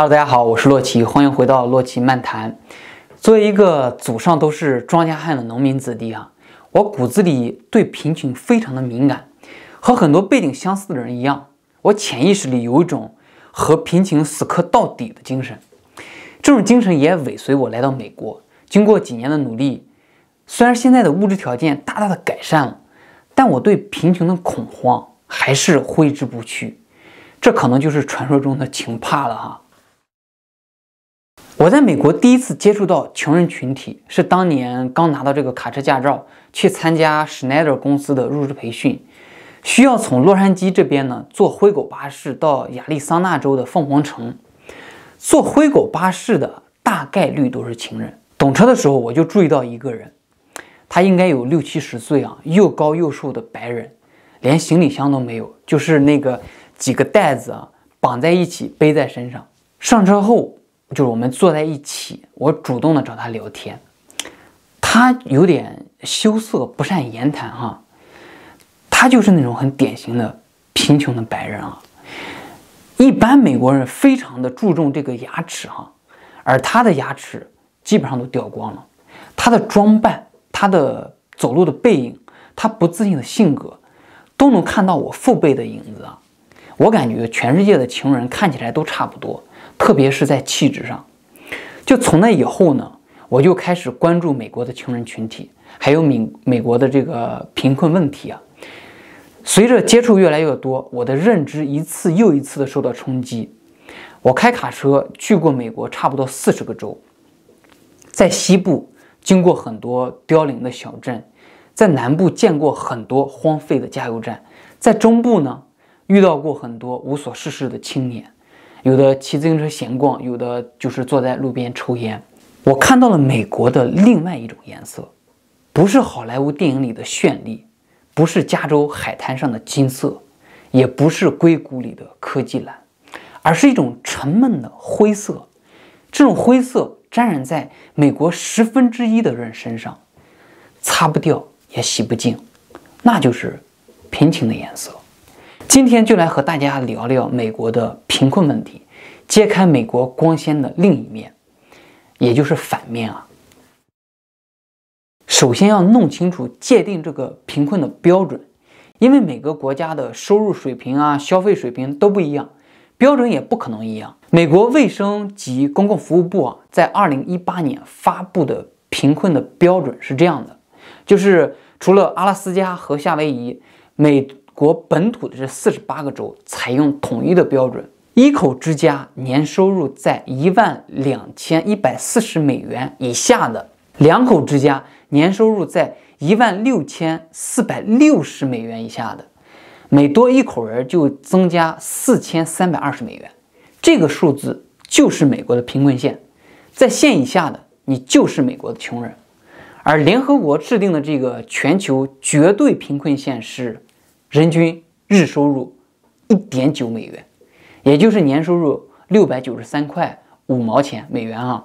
Hello，大家好，我是洛奇，欢迎回到洛奇漫谈。作为一个祖上都是庄稼汉的农民子弟啊，我骨子里对贫穷非常的敏感，和很多背景相似的人一样，我潜意识里有一种和贫穷死磕到底的精神。这种精神也尾随我来到美国。经过几年的努力，虽然现在的物质条件大大的改善了，但我对贫穷的恐慌还是挥之不去。这可能就是传说中的穷怕了哈。我在美国第一次接触到穷人群体，是当年刚拿到这个卡车驾照去参加 Schneider 公司的入职培训，需要从洛杉矶这边呢坐灰狗巴士到亚利桑那州的凤凰城。坐灰狗巴士的大概率都是穷人。懂车的时候我就注意到一个人，他应该有六七十岁啊，又高又瘦的白人，连行李箱都没有，就是那个几个袋子啊绑在一起背在身上。上车后。就是我们坐在一起，我主动的找他聊天，他有点羞涩，不善言谈哈。他就是那种很典型的贫穷的白人啊。一般美国人非常的注重这个牙齿哈，而他的牙齿基本上都掉光了。他的装扮，他的走路的背影，他不自信的性格，都能看到我父辈的影子啊。我感觉全世界的情人看起来都差不多。特别是在气质上，就从那以后呢，我就开始关注美国的穷人群体，还有美美国的这个贫困问题啊。随着接触越来越多，我的认知一次又一次的受到冲击。我开卡车去过美国差不多四十个州，在西部经过很多凋零的小镇，在南部见过很多荒废的加油站，在中部呢遇到过很多无所事事的青年。有的骑自行车闲逛，有的就是坐在路边抽烟。我看到了美国的另外一种颜色，不是好莱坞电影里的绚丽，不是加州海滩上的金色，也不是硅谷里的科技蓝，而是一种沉闷的灰色。这种灰色沾染在美国十分之一的人身上，擦不掉也洗不净，那就是贫穷的颜色。今天就来和大家聊聊美国的贫困问题，揭开美国光鲜的另一面，也就是反面啊。首先要弄清楚界定这个贫困的标准，因为每个国家的收入水平啊、消费水平都不一样，标准也不可能一样。美国卫生及公共服务部啊，在二零一八年发布的贫困的标准是这样的，就是除了阿拉斯加和夏威夷，美。国本土的这四十八个州采用统一的标准：，一口之家年收入在一万两千一百四十美元以下的，两口之家年收入在一万六千四百六十美元以下的，每多一口人就增加四千三百二十美元。这个数字就是美国的贫困线，在线以下的你就是美国的穷人。而联合国制定的这个全球绝对贫困线是。人均日收入一点九美元，也就是年收入六百九十三块五毛钱美元啊。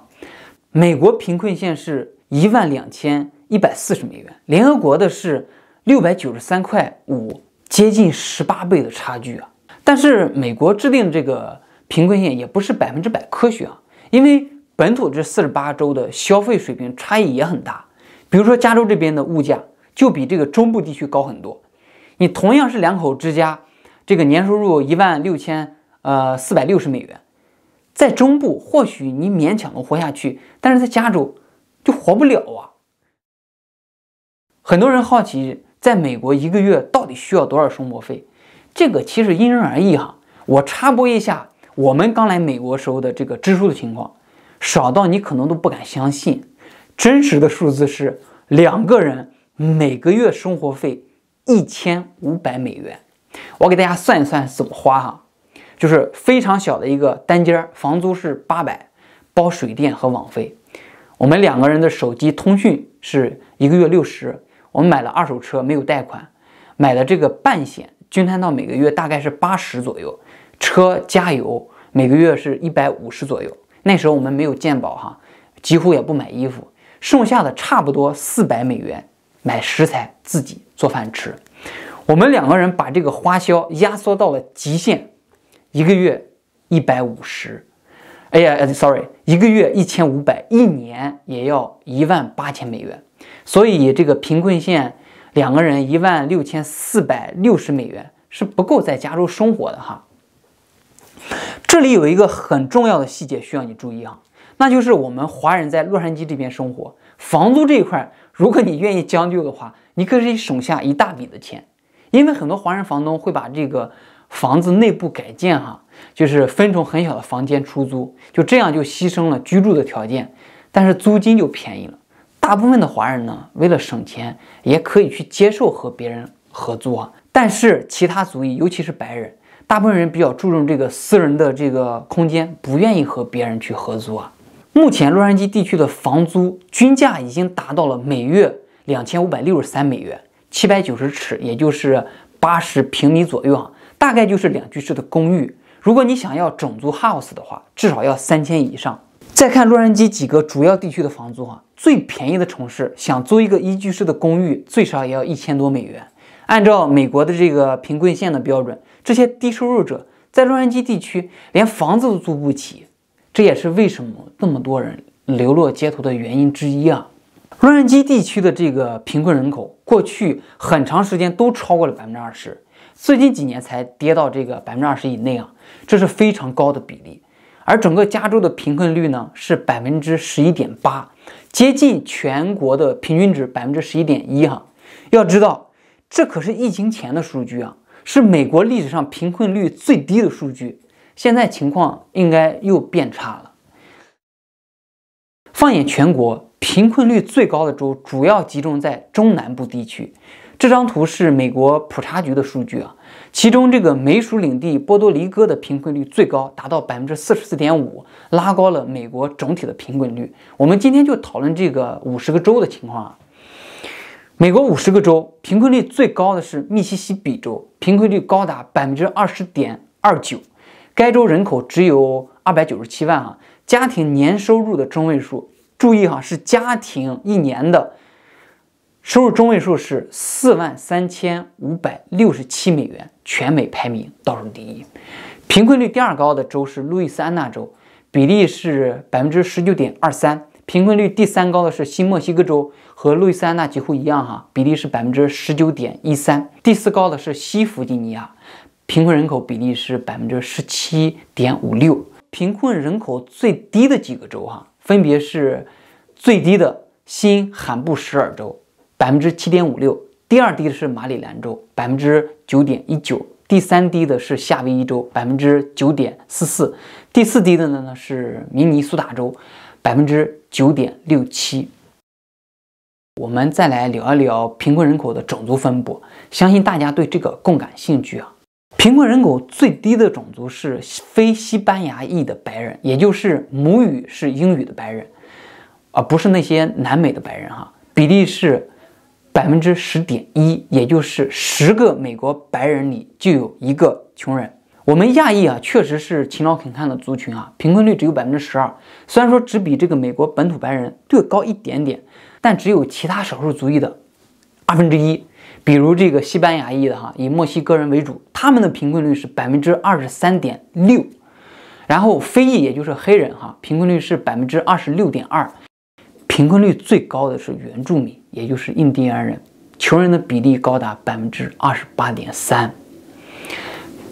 美国贫困线是一万两千一百四十美元，联合国的是六百九十三块五，接近十八倍的差距啊。但是美国制定这个贫困线也不是百分之百科学啊，因为本土这四十八州的消费水平差异也很大，比如说加州这边的物价就比这个中部地区高很多。你同样是两口之家，这个年收入一万六千呃四百六十美元，在中部或许你勉强能活下去，但是在加州就活不了啊。很多人好奇，在美国一个月到底需要多少生活费？这个其实因人而异哈。我插播一下，我们刚来美国时候的这个支出的情况，少到你可能都不敢相信，真实的数字是两个人每个月生活费。一千五百美元，我给大家算一算怎么花哈，就是非常小的一个单间，房租是八百，包水电和网费。我们两个人的手机通讯是一个月六十，我们买了二手车，没有贷款，买了这个半险，均摊到每个月大概是八十左右。车加油每个月是一百五十左右。那时候我们没有鉴宝哈，几乎也不买衣服，剩下的差不多四百美元买食材自己。做饭吃，我们两个人把这个花销压缩到了极限，一个月一百五十，哎呀，sorry，一个月一千五百，一年也要一万八千美元，所以这个贫困线两个人一万六千四百六十美元是不够在加州生活的哈。这里有一个很重要的细节需要你注意啊，那就是我们华人在洛杉矶这边生活，房租这一块。如果你愿意将就的话，你可以省下一大笔的钱，因为很多华人房东会把这个房子内部改建，哈，就是分成很小的房间出租，就这样就牺牲了居住的条件，但是租金就便宜了。大部分的华人呢，为了省钱，也可以去接受和别人合租啊。但是其他族裔，尤其是白人，大部分人比较注重这个私人的这个空间，不愿意和别人去合租啊。目前洛杉矶地区的房租均价已经达到了每月两千五百六十三美元，七百九十尺，也就是八十平米左右啊，大概就是两居室的公寓。如果你想要整租 house 的话，至少要三千以上。再看洛杉矶几个主要地区的房租啊，最便宜的城市想租一个一居室的公寓，最少也要一千多美元。按照美国的这个贫困线的标准，这些低收入者在洛杉矶地区连房子都租不起。这也是为什么那么多人流落街头的原因之一啊！洛杉矶地区的这个贫困人口，过去很长时间都超过了百分之二十，最近几年才跌到这个百分之二十以内啊，这是非常高的比例。而整个加州的贫困率呢是百分之十一点八，接近全国的平均值百分之十一点一哈。要知道，这可是疫情前的数据啊，是美国历史上贫困率最低的数据。现在情况应该又变差了。放眼全国，贫困率最高的州主要集中在中南部地区。这张图是美国普查局的数据啊，其中这个美属领地波多黎各的贫困率最高，达到百分之四十四点五，拉高了美国整体的贫困率。我们今天就讨论这个五十个州的情况啊。美国五十个州贫困率最高的是密西西比州，贫困率高达百分之二十点二九。该州人口只有二百九十七万啊，家庭年收入的中位数，注意哈，是家庭一年的收入中位数是四万三千五百六十七美元，全美排名倒数第一。贫困率第二高的州是路易斯安那州，比例是百分之十九点二三。贫困率第三高的是新墨西哥州，和路易斯安那几乎一样哈，比例是百分之十九点一三。第四高的是西弗吉尼亚。贫困人口比例是百分之十七点五六，贫困人口最低的几个州哈，分别是最低的新罕布什尔州百分之七点五六，第二低的是马里兰州百分之九点一九，第三低的是夏威夷州百分之九点四四，第四低的呢呢是明尼苏达州百分之九点六七。我们再来聊一聊贫困人口的种族分布，相信大家对这个更感兴趣啊。贫困人口最低的种族是非西班牙裔的白人，也就是母语是英语的白人，而不是那些南美的白人哈。比例是百分之十点一，也就是十个美国白人里就有一个穷人。我们亚裔啊，确实是勤劳肯干的族群啊，贫困率只有百分之十二，虽然说只比这个美国本土白人略高一点点，但只有其他少数族裔的二分之一。比如这个西班牙裔的哈，以墨西哥人为主，他们的贫困率是百分之二十三点六，然后非裔也就是黑人哈，贫困率是百分之二十六点二，贫困率最高的是原住民，也就是印第安人，穷人的比例高达百分之二十八点三。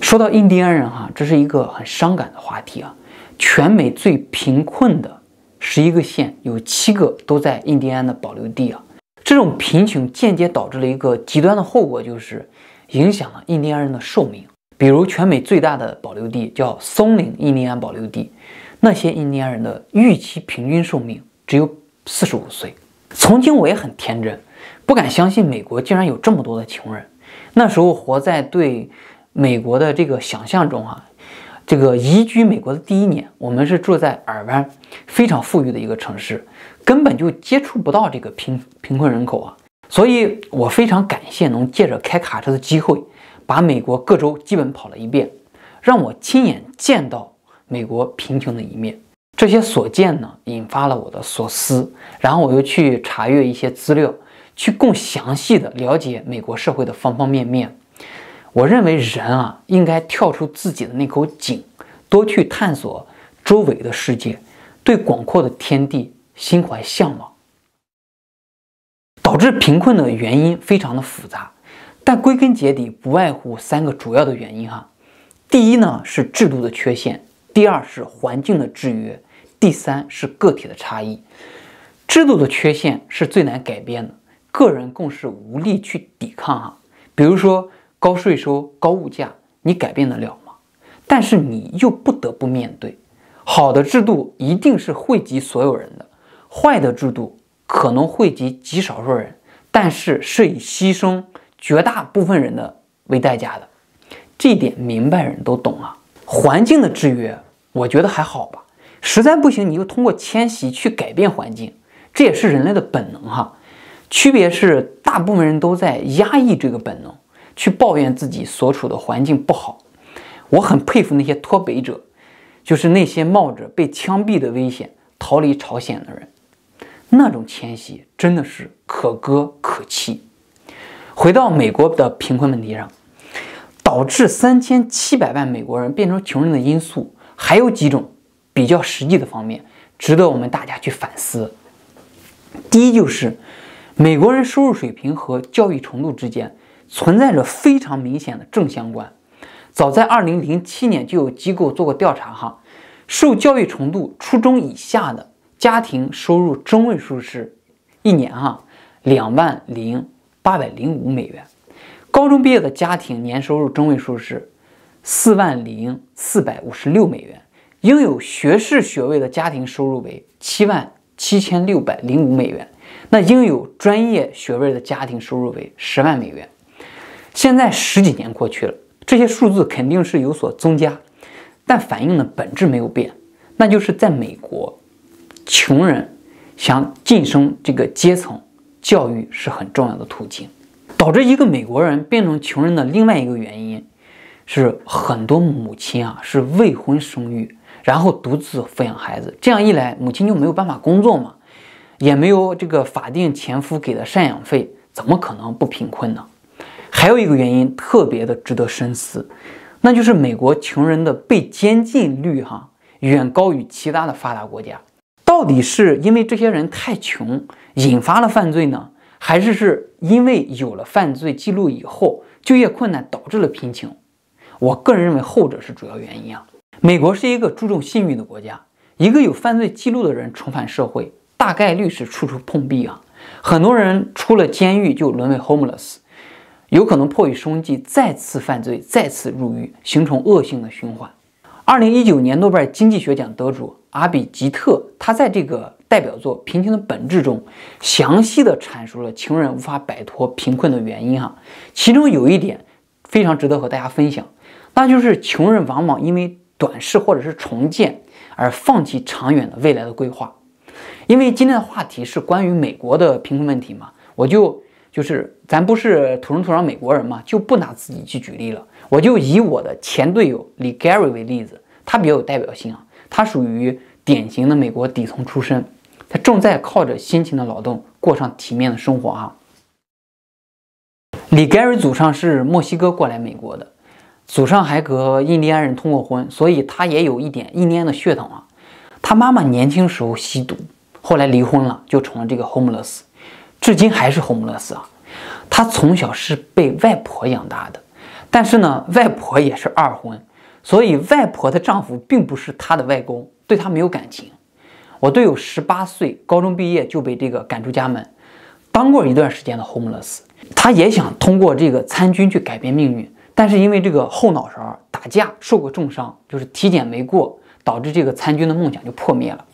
说到印第安人哈，这是一个很伤感的话题啊，全美最贫困的十一个县有七个都在印第安的保留地啊。这种贫穷间接导致了一个极端的后果，就是影响了印第安人的寿命。比如，全美最大的保留地叫松岭印第安保留地，那些印第安人的预期平均寿命只有四十五岁。曾经我也很天真，不敢相信美国竟然有这么多的穷人。那时候活在对美国的这个想象中啊。这个移居美国的第一年，我们是住在尔湾，非常富裕的一个城市，根本就接触不到这个贫贫困人口啊。所以，我非常感谢能借着开卡车的机会，把美国各州基本跑了一遍，让我亲眼见到美国贫穷的一面。这些所见呢，引发了我的所思，然后我又去查阅一些资料，去更详细的了解美国社会的方方面面。我认为人啊，应该跳出自己的那口井，多去探索周围的世界，对广阔的天地心怀向往。导致贫困的原因非常的复杂，但归根结底不外乎三个主要的原因哈。第一呢是制度的缺陷，第二是环境的制约，第三是个体的差异。制度的缺陷是最难改变的，个人更是无力去抵抗哈。比如说。高税收、高物价，你改变得了吗？但是你又不得不面对。好的制度一定是惠及所有人的，坏的制度可能惠及极少数人，但是是以牺牲绝大部分人的为代价的。这一点明白人都懂啊。环境的制约，我觉得还好吧。实在不行，你就通过迁徙去改变环境，这也是人类的本能哈。区别是，大部分人都在压抑这个本能。去抱怨自己所处的环境不好，我很佩服那些脱北者，就是那些冒着被枪毙的危险逃离朝鲜的人，那种迁徙真的是可歌可泣。回到美国的贫困问题上，导致三千七百万美国人变成穷人的因素，还有几种比较实际的方面，值得我们大家去反思。第一就是美国人收入水平和教育程度之间。存在着非常明显的正相关。早在二零零七年就有机构做过调查哈，受教育程度初中以下的家庭收入中位数是一年哈两万零八百零五美元，高中毕业的家庭年收入中位数是四万零四百五十六美元，拥有学士学位的家庭收入为七万七千六百零五美元，那拥有专业学位的家庭收入为十万美元。现在十几年过去了，这些数字肯定是有所增加，但反映的本质没有变，那就是在美国，穷人想晋升这个阶层，教育是很重要的途径。导致一个美国人变成穷人的另外一个原因，是很多母亲啊是未婚生育，然后独自抚养孩子，这样一来，母亲就没有办法工作嘛，也没有这个法定前夫给的赡养费，怎么可能不贫困呢？还有一个原因特别的值得深思，那就是美国穷人的被监禁率哈远高于其他的发达国家。到底是因为这些人太穷引发了犯罪呢，还是是因为有了犯罪记录以后就业困难导致了贫穷？我个人认为后者是主要原因啊。美国是一个注重信誉的国家，一个有犯罪记录的人重返社会，大概率是处处碰壁啊。很多人出了监狱就沦为 homeless。有可能迫于生计再次犯罪，再次入狱，形成恶性的循环。二零一九年诺贝尔经济学奖得主阿比吉特，他在这个代表作《贫穷的本质》中，详细的阐述了穷人无法摆脱贫困的原因。哈，其中有一点非常值得和大家分享，那就是穷人往往因为短视或者是重建而放弃长远的未来的规划。因为今天的话题是关于美国的贫困问题嘛，我就。就是咱不是土生土长美国人嘛，就不拿自己去举例了。我就以我的前队友李 Gary 为例子，他比较有代表性啊。他属于典型的美国底层出身，他正在靠着辛勤的劳动过上体面的生活啊。李 Gary 祖上是墨西哥过来美国的，祖上还和印第安人通过婚，所以他也有一点印第安的血统啊。他妈妈年轻时候吸毒，后来离婚了，就成了这个 homeless。至今还是 homeless 啊，他从小是被外婆养大的，但是呢，外婆也是二婚，所以外婆的丈夫并不是他的外公，对他没有感情。我队友十八岁，高中毕业就被这个赶出家门，当过一段时间的 homeless，他也想通过这个参军去改变命运，但是因为这个后脑勺打架受过重伤，就是体检没过，导致这个参军的梦想就破灭了。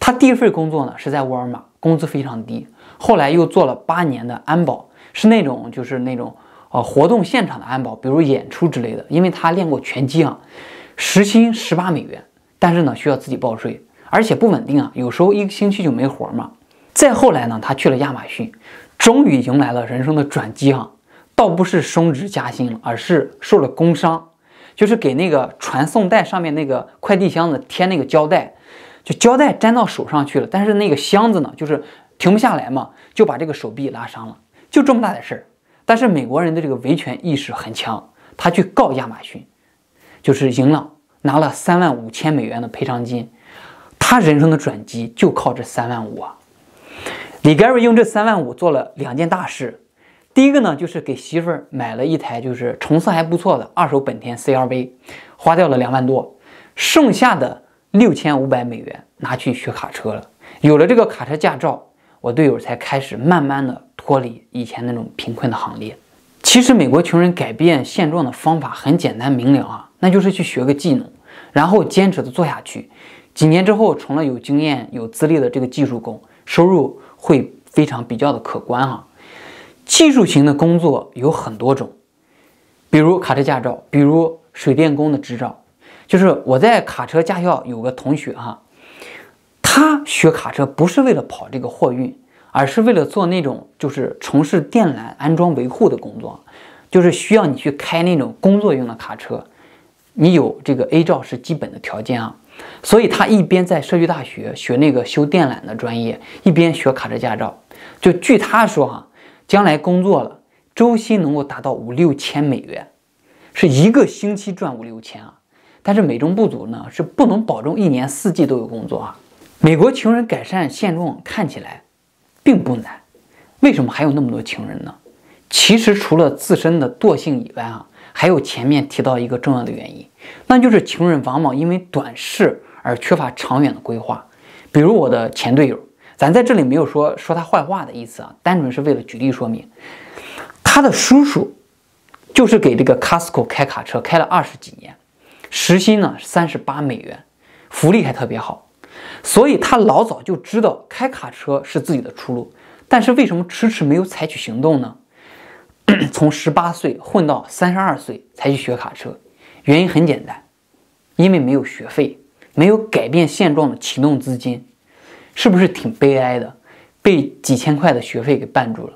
他第一份工作呢是在沃尔玛，工资非常低。后来又做了八年的安保，是那种就是那种呃活动现场的安保，比如演出之类的。因为他练过拳击啊，时薪十八美元，但是呢需要自己报税，而且不稳定啊，有时候一个星期就没活嘛。再后来呢，他去了亚马逊，终于迎来了人生的转机啊，倒不是升职加薪了，而是受了工伤，就是给那个传送带上面那个快递箱子贴那个胶带，就胶带粘到手上去了。但是那个箱子呢，就是。停不下来嘛，就把这个手臂拉伤了，就这么大的事儿。但是美国人的这个维权意识很强，他去告亚马逊，就是赢了，拿了三万五千美元的赔偿金。他人生的转机就靠这三万五啊！李盖瑞用这三万五做了两件大事，第一个呢就是给媳妇儿买了一台就是成色还不错的二手本田 CRV，花掉了两万多，剩下的六千五百美元拿去学卡车了。有了这个卡车驾照。我队友才开始慢慢的脱离以前那种贫困的行列。其实美国穷人改变现状的方法很简单明了啊，那就是去学个技能，然后坚持的做下去。几年之后成了有经验、有资历的这个技术工，收入会非常比较的可观啊。技术型的工作有很多种，比如卡车驾照，比如水电工的执照。就是我在卡车驾校有个同学啊。他学卡车不是为了跑这个货运，而是为了做那种就是从事电缆安装维护的工作，就是需要你去开那种工作用的卡车，你有这个 A 照是基本的条件啊。所以他一边在社区大学学那个修电缆的专业，一边学卡车驾照。就据他说哈，将来工作了，周薪能够达到五六千美元，是一个星期赚五六千啊。但是美中不足呢，是不能保证一年四季都有工作啊。美国穷人改善现状看起来并不难，为什么还有那么多穷人呢？其实除了自身的惰性以外啊，还有前面提到一个重要的原因，那就是穷人往往因为短视而缺乏长远的规划。比如我的前队友，咱在这里没有说说他坏话的意思啊，单纯是为了举例说明。他的叔叔就是给这个 Costco 开卡车开了二十几年，时薪呢三十八美元，福利还特别好。所以他老早就知道开卡车是自己的出路，但是为什么迟迟没有采取行动呢？从十八岁混到三十二岁才去学卡车，原因很简单，因为没有学费，没有改变现状的启动资金，是不是挺悲哀的？被几千块的学费给绊住了。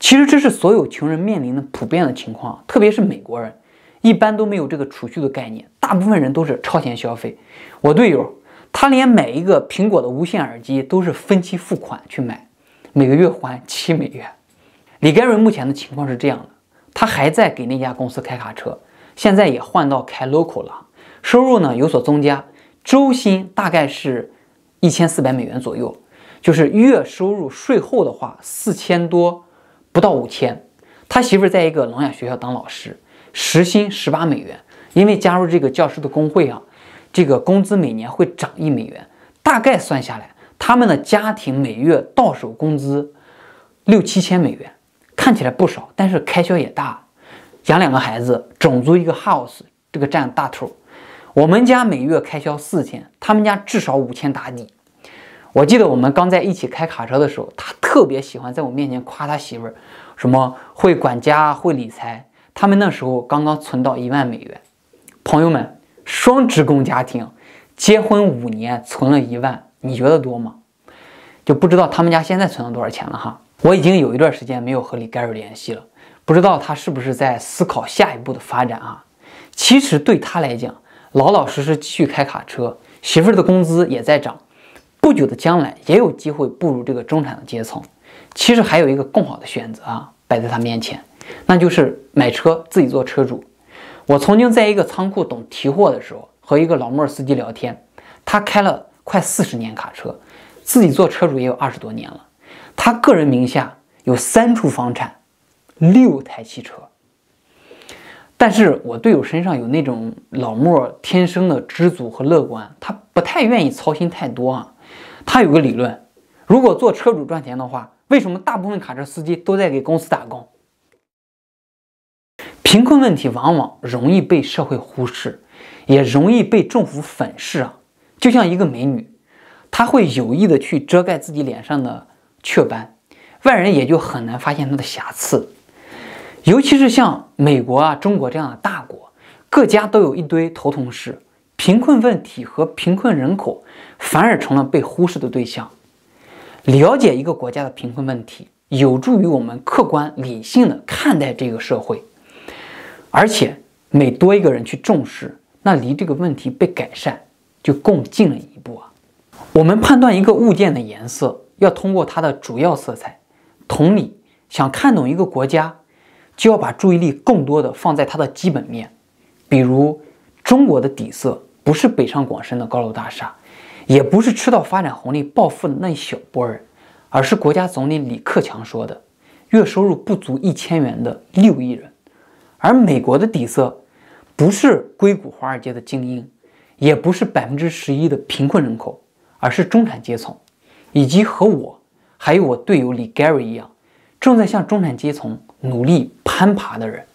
其实这是所有穷人面临的普遍的情况，特别是美国人，一般都没有这个储蓄的概念，大部分人都是超前消费。我队友。他连买一个苹果的无线耳机都是分期付款去买，每个月还七美元。李盖瑞目前的情况是这样的，他还在给那家公司开卡车，现在也换到开 Loco 了，收入呢有所增加，周薪大概是一千四百美元左右，就是月收入税后的话四千多，不到五千。他媳妇在一个聋哑学校当老师，时薪十八美元，因为加入这个教师的工会啊。这个工资每年会涨一美元，大概算下来，他们的家庭每月到手工资六七千美元，看起来不少，但是开销也大，养两个孩子，整租一个 house，这个占大头。我们家每月开销四千，他们家至少五千打底。我记得我们刚在一起开卡车的时候，他特别喜欢在我面前夸他媳妇，什么会管家，会理财。他们那时候刚刚存到一万美元，朋友们。双职工家庭结婚五年存了一万，你觉得多吗？就不知道他们家现在存了多少钱了哈。我已经有一段时间没有和李盖瑞联系了，不知道他是不是在思考下一步的发展啊？其实对他来讲，老老实实继续开卡车，媳妇儿的工资也在涨，不久的将来也有机会步入这个中产的阶层。其实还有一个更好的选择啊，摆在他面前，那就是买车自己做车主。我曾经在一个仓库等提货的时候，和一个老莫司机聊天。他开了快四十年卡车，自己做车主也有二十多年了。他个人名下有三处房产，六台汽车。但是我队友身上有那种老莫天生的知足和乐观，他不太愿意操心太多啊。他有个理论：如果做车主赚钱的话，为什么大部分卡车司机都在给公司打工？贫困问题往往容易被社会忽视，也容易被政府粉饰啊。就像一个美女，她会有意的去遮盖自己脸上的雀斑，外人也就很难发现她的瑕疵。尤其是像美国啊、中国这样的大国，各家都有一堆头疼事，贫困问题和贫困人口反而成了被忽视的对象。了解一个国家的贫困问题，有助于我们客观理性的看待这个社会。而且每多一个人去重视，那离这个问题被改善就更近了一步啊！我们判断一个物件的颜色，要通过它的主要色彩。同理，想看懂一个国家，就要把注意力更多的放在它的基本面。比如，中国的底色不是北上广深的高楼大厦，也不是吃到发展红利暴富的那一小波人，而是国家总理李克强说的，月收入不足一千元的六亿人。而美国的底色，不是硅谷、华尔街的精英，也不是百分之十一的贫困人口，而是中产阶层，以及和我还有我队友李 Gary 一样，正在向中产阶层努力攀爬的人。